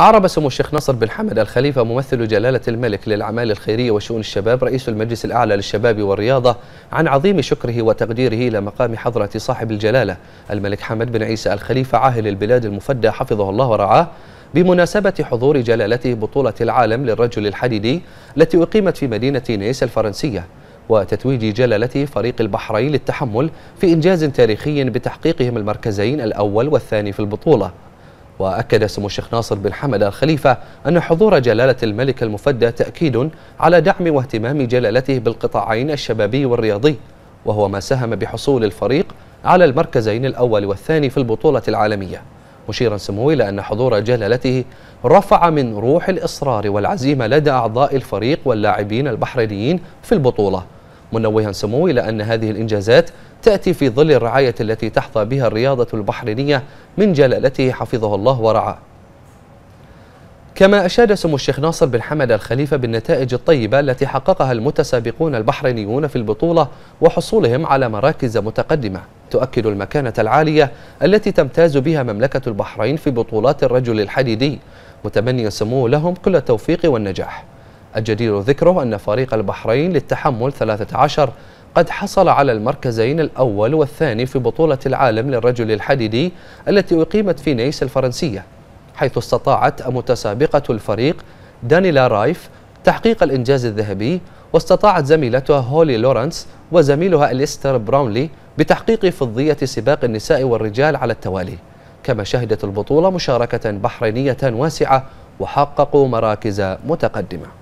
أعرب سمو الشيخ نصر بن حمد الخليفة ممثل جلالة الملك للأعمال الخيرية وشؤون الشباب رئيس المجلس الأعلى للشباب والرياضة عن عظيم شكره وتقديره لمقام حضرة صاحب الجلالة الملك حمد بن عيسى الخليفة عاهل البلاد المفدى حفظه الله ورعاه بمناسبة حضور جلالته بطولة العالم للرجل الحديدي التي أقيمت في مدينة نيس الفرنسية وتتويج جلالته فريق البحرين للتحمل في إنجاز تاريخي بتحقيقهم المركزين الأول والثاني في البطولة وأكد سمو الشيخ ناصر بن حمد الخليفة أن حضور جلالة الملك المفدى تأكيد على دعم واهتمام جلالته بالقطاعين الشبابي والرياضي وهو ما ساهم بحصول الفريق على المركزين الأول والثاني في البطولة العالمية مشيرا سموه إلى أن حضور جلالته رفع من روح الإصرار والعزيمة لدى أعضاء الفريق واللاعبين البحرينيين في البطولة منوها سموه إلى أن هذه الإنجازات تأتي في ظل الرعاية التي تحظى بها الرياضة البحرينية من جلالته حفظه الله ورعاه كما أشاد سمو الشيخ ناصر بن حمد الخليفة بالنتائج الطيبة التي حققها المتسابقون البحرينيون في البطولة وحصولهم على مراكز متقدمة تؤكد المكانة العالية التي تمتاز بها مملكة البحرين في بطولات الرجل الحديدي متمنيا سموه لهم كل التوفيق والنجاح الجدير ذكره أن فريق البحرين للتحمل 13 قد حصل على المركزين الأول والثاني في بطولة العالم للرجل الحديدي التي أقيمت في نيس الفرنسية حيث استطاعت متسابقة الفريق دانيلا رايف تحقيق الإنجاز الذهبي واستطاعت زميلتها هولي لورنس وزميلها إليستر براونلي بتحقيق فضية سباق النساء والرجال على التوالي كما شهدت البطولة مشاركة بحرينية واسعة وحققوا مراكز متقدمة